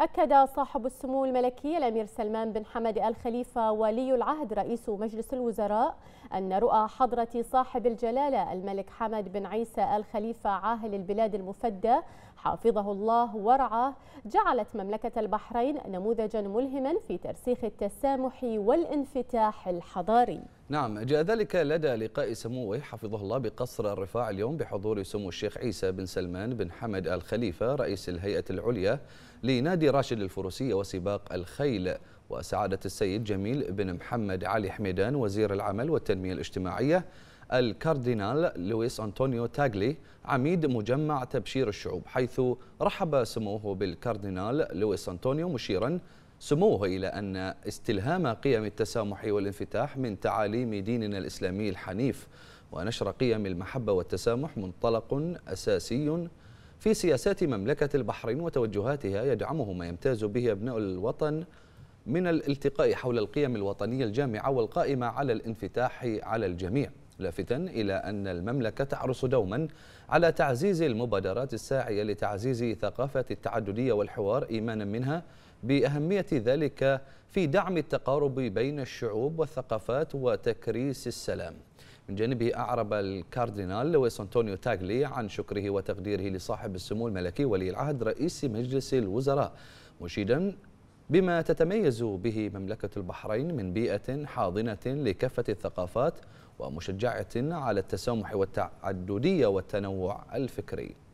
أكد صاحب السمو الملكي الأمير سلمان بن حمد آل خليفة ولي العهد رئيس مجلس الوزراء أن رؤى حضرة صاحب الجلالة الملك حمد بن عيسى آل خليفة عاهل البلاد المفدى حافظه الله ورعاه جعلت مملكة البحرين نموذجا ملهما في ترسيخ التسامح والانفتاح الحضاري نعم جاء ذلك لدى لقاء سموه حفظه الله بقصر الرفاع اليوم بحضور سمو الشيخ عيسى بن سلمان بن حمد الخليفة رئيس الهيئة العليا لنادي راشد الفروسية وسباق الخيل وسعادة السيد جميل بن محمد علي حميدان وزير العمل والتنمية الاجتماعية الكاردينال لويس أنطونيو تاغلي عميد مجمع تبشير الشعوب حيث رحب سموه بالكاردينال لويس أنطونيو مشيرا سموه إلى أن استلهام قيم التسامح والانفتاح من تعاليم ديننا الإسلامي الحنيف ونشر قيم المحبة والتسامح منطلق أساسي في سياسات مملكة البحرين وتوجهاتها يدعمه ما يمتاز به أبناء الوطن من الالتقاء حول القيم الوطنية الجامعة والقائمة على الانفتاح على الجميع لافتا إلى أن المملكة تعرص دوما على تعزيز المبادرات الساعية لتعزيز ثقافة التعددية والحوار إيمانا منها بأهمية ذلك في دعم التقارب بين الشعوب والثقافات وتكريس السلام من جانبه أعرب الكاردينال لويس أنطونيو تاغلي عن شكره وتقديره لصاحب السمو الملكي ولي العهد رئيس مجلس الوزراء مشيدا بما تتميز به مملكة البحرين من بيئة حاضنة لكافة الثقافات ومشجعة على التسامح والتعددية والتنوع الفكري